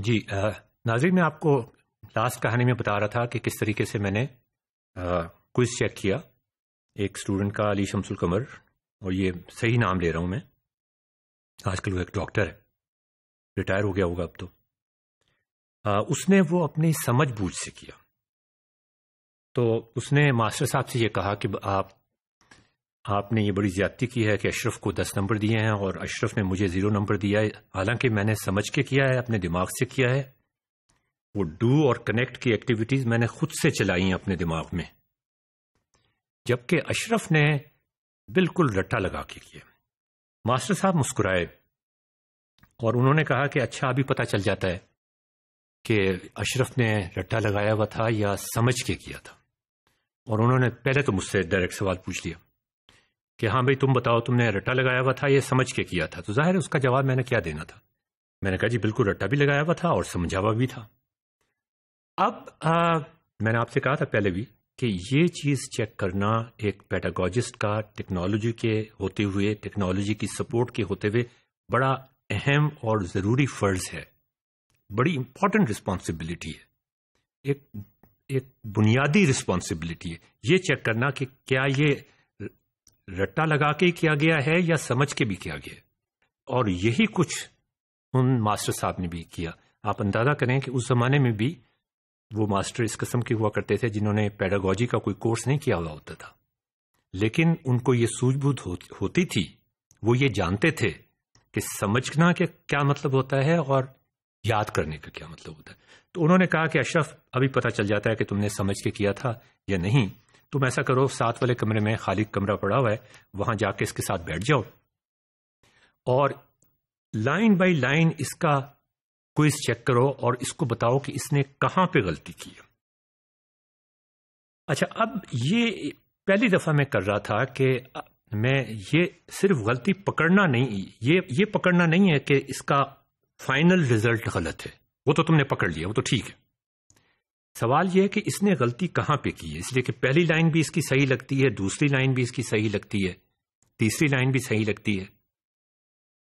जी Nazi मैं आपको last कहानी में बता रहा था कि किस तरीके से मैंने क्विज चेक किया एक स्टूडेंट का अली शमसुल कमर और ये सही नाम ले रहा हूँ मैं आजकल वो एक डॉक्टर है रिटायर हो गया होगा अब तो आ, उसने वो अपनी समझ बूझ से किया तो उसने मास्टर साहब से ये कहा कि आप आपने ये बड़ी ज्यादती की है कि अशरफ को दस नंबर दिए हैं और अशरफ ने मुझे ज़ीरो नंबर दिया है हालांकि मैंने समझ के किया है अपने दिमाग से किया है वो डू और कनेक्ट की एक्टिविटीज़ मैंने खुद से चलाई हैं अपने दिमाग में जबकि अशरफ ने बिल्कुल रट्टा लगा के किया मास्टर साहब मुस्कुराए और उन्होंने कहा कि अच्छा अभी पता चल जाता है कि अशरफ ने रट्टा लगाया हुआ था या समझ के किया था और उन्होंने पहले तो मुझसे डायरेक्ट सवाल पूछ लिया कि हाँ भाई तुम बताओ तुमने रट्टा लगाया हुआ था ये समझ के किया था तो जाहिर है उसका जवाब मैंने क्या देना था मैंने कहा जी बिल्कुल रट्टा भी लगाया हुआ था और समझा हुआ भी था अब आ, मैंने आपसे कहा था पहले भी कि ये चीज़ चेक करना एक पैटागोजिस्ट का टेक्नोलॉजी के होते हुए टेक्नोलॉजी की सपोर्ट के होते हुए बड़ा अहम और ज़रूरी फ़र्ज है बड़ी इंपॉर्टेंट रिस्पॉन्सिबिलिटी है एक एक बुनियादी रिस्पॉन्सिबिलिटी है ये चेक करना कि क्या ये रट्टा लगा के किया गया है या समझ के भी किया गया है और यही कुछ उन मास्टर साहब ने भी किया आप अंदाजा करें कि उस जमाने में भी वो मास्टर इस कस्म के हुआ करते थे जिन्होंने पैडागोजी का कोई कोर्स नहीं किया हुआ होता था लेकिन उनको ये सूझबूझ होती थी वो ये जानते थे कि समझना के क्या मतलब होता है और याद करने का क्या मतलब होता है तो उन्होंने कहा कि अशरफ अभी पता चल जाता है कि तुमने समझ के किया था या नहीं तुम ऐसा करो साथ वाले कमरे में खाली कमरा पड़ा हुआ है वहां जाके इसके साथ बैठ जाओ और लाइन बाय लाइन इसका क्विज चेक करो और इसको बताओ कि इसने कहां पे गलती की है अच्छा अब ये पहली दफा मैं कर रहा था कि मैं ये सिर्फ गलती पकड़ना नहीं ये ये पकड़ना नहीं है कि इसका फाइनल रिजल्ट गलत है वो तो तुमने पकड़ लिया वो तो ठीक है सवाल यह है कि इसने गलती कहां पे की है इसलिए कि पहली लाइन भी इसकी सही लगती है दूसरी लाइन भी इसकी सही लगती है तीसरी लाइन भी सही लगती है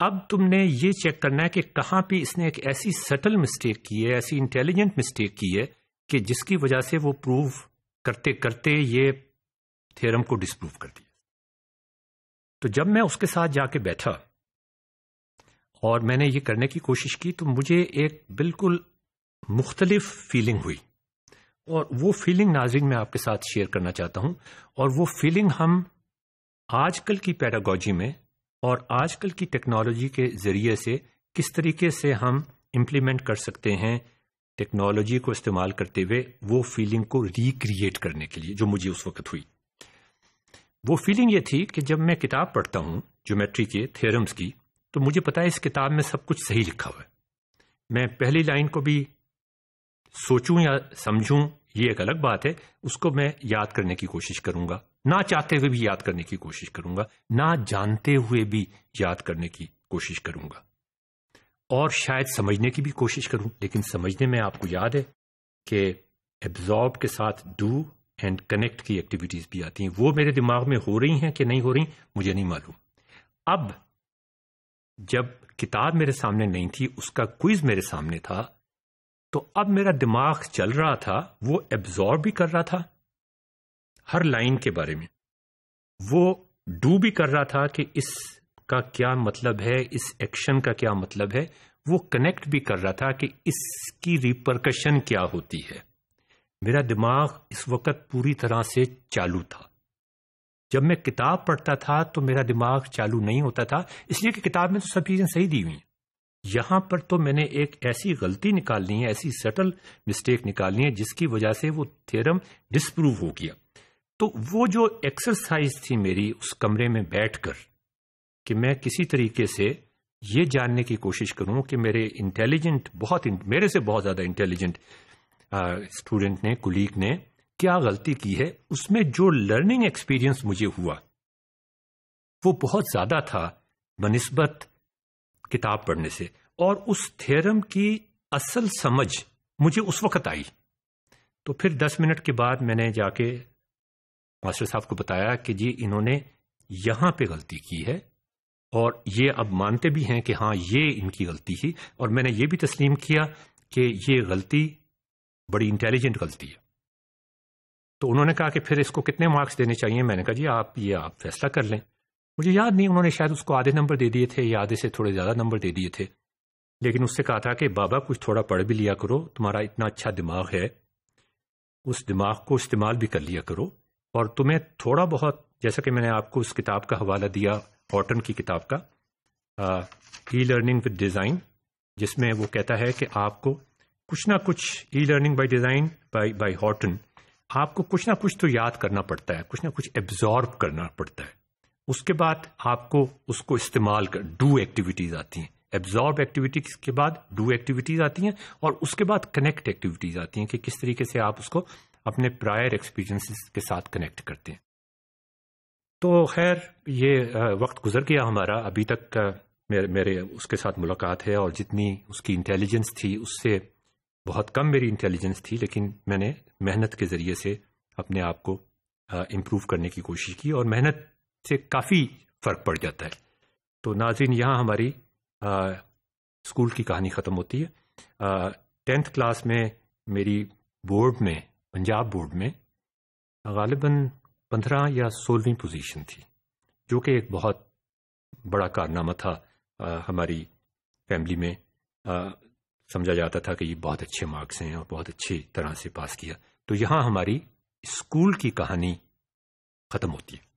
अब तुमने ये चेक करना है कि कहां पे इसने एक ऐसी सटल मिस्टेक की है ऐसी इंटेलिजेंट मिस्टेक की है कि जिसकी वजह से वो प्रूव करते करते ये थ्योरम को डिसप्रूव कर दिया तो जब मैं उसके साथ जाके बैठा और मैंने ये करने की कोशिश की तो मुझे एक बिल्कुल मुख्तलिफ फीलिंग हुई और वो फीलिंग नाजरीन मैं आपके साथ शेयर करना चाहता हूं और वो फीलिंग हम आजकल की पैडागोजी में और आजकल की टेक्नोलॉजी के ज़रिए से किस तरीके से हम इम्प्लीमेंट कर सकते हैं टेक्नोलॉजी को इस्तेमाल करते हुए वो फीलिंग को रिक्रिएट करने के लिए जो मुझे उस वक्त हुई वो फीलिंग ये थी कि जब मैं किताब पढ़ता हूँ ज्योमेट्री के थेरम्स की तो मुझे पता है इस किताब में सब कुछ सही लिखा हुआ है मैं पहली लाइन को भी सोचूं या समझूं ये एक अलग बात है उसको मैं याद करने की कोशिश करूंगा ना चाहते हुए भी याद करने की कोशिश करूंगा ना जानते हुए भी याद करने की कोशिश करूंगा और शायद समझने की भी कोशिश करूं लेकिन समझने में आपको याद है कि एब्जॉर्ब के साथ डू एंड कनेक्ट की एक्टिविटीज भी आती हैं वो मेरे दिमाग में हो रही हैं कि नहीं हो रही मुझे नहीं मालूम अब जब किताब मेरे सामने नहीं थी उसका क्विज मेरे सामने था तो अब मेरा दिमाग चल रहा था वो एब्जॉर्ब भी कर रहा था हर लाइन के बारे में वो डू भी कर रहा था कि इसका क्या मतलब है इस एक्शन का क्या मतलब है वो कनेक्ट भी कर रहा था कि इसकी रिपरकशन क्या होती है मेरा दिमाग इस वक्त पूरी तरह से चालू था जब मैं किताब पढ़ता था तो मेरा दिमाग चालू नहीं होता था इसलिए कि किताब में तो सब चीजें सही दी हुई हैं यहां पर तो मैंने एक ऐसी गलती निकालनी है ऐसी सटल मिस्टेक निकालनी है जिसकी वजह से वो थ्योरम डिस्प्रूव हो गया तो वो जो एक्सरसाइज थी मेरी उस कमरे में बैठकर कि मैं किसी तरीके से ये जानने की कोशिश करूं कि मेरे इंटेलिजेंट बहुत मेरे से बहुत ज़्यादा इंटेलिजेंट स्टूडेंट ने कुलीग ने क्या गलती की है उसमें जो लर्निंग एक्सपीरियंस मुझे हुआ वो बहुत ज़्यादा था बनस्बत किताब पढ़ने से और उस थ्योरम की असल समझ मुझे उस वक्त आई तो फिर दस मिनट के बाद मैंने जाके मास्टर साहब को बताया कि जी इन्होंने यहां पे गलती की है और ये अब मानते भी हैं कि हाँ ये इनकी गलती ही और मैंने ये भी तस्लीम किया कि ये गलती बड़ी इंटेलिजेंट गलती है तो उन्होंने कहा कि फिर इसको कितने मार्क्स देने चाहिए मैंने कहा जी आप ये आप फैसला कर लें मुझे याद नहीं उन्होंने शायद उसको आधे नंबर दे दिए थे या आधे से थोड़े ज्यादा नंबर दे दिए थे लेकिन उससे कहा था कि बाबा कुछ थोड़ा पढ़ भी लिया करो तुम्हारा इतना अच्छा दिमाग है उस दिमाग को इस्तेमाल भी कर लिया करो और तुम्हें थोड़ा बहुत जैसा कि मैंने आपको उस किताब का हवाला दिया हॉटन की किताब का ई लर्निंग विद डिज़ाइन जिसमें वो कहता है कि आपको कुछ ना कुछ e learning by design by by Horton आपको कुछ ना कुछ तो याद करना पड़ता है कुछ ना कुछ एब्जॉर्ब करना पड़ता है उसके बाद आपको उसको इस्तेमाल कर डू एक्टिविटीज आती हैं एब्जॉर्ब एक्टिविटीज के बाद डू एक्टिविटीज आती हैं और उसके बाद कनेक्ट एक्टिविटीज आती हैं कि किस तरीके से आप उसको अपने प्रायर एक्सपीरियंसेस के साथ कनेक्ट करते हैं तो खैर ये वक्त गुजर गया हमारा अभी तक मेरे मेरे उसके साथ मुलाकात है और जितनी उसकी इंटेलिजेंस थी उससे बहुत कम मेरी इंटेलिजेंस थी लेकिन मैंने मेहनत के ज़रिए से अपने आप को इम्प्रूव करने की कोशिश की और मेहनत से काफ़ी फ़र्क पड़ जाता है तो नाजिन यहाँ हमारी आ, स्कूल की कहानी ख़त्म होती है टेंथ क्लास में मेरी बोर्ड में पंजाब बोर्ड में गालिबा पंद्रह या सोलहवीं पोजीशन थी जो कि एक बहुत बड़ा कारनामा था आ, हमारी फैमिली में आ, समझा जाता था कि ये बहुत अच्छे मार्क्स हैं और बहुत अच्छी तरह से पास किया तो यहाँ हमारी स्कूल की कहानी ख़त्म होती है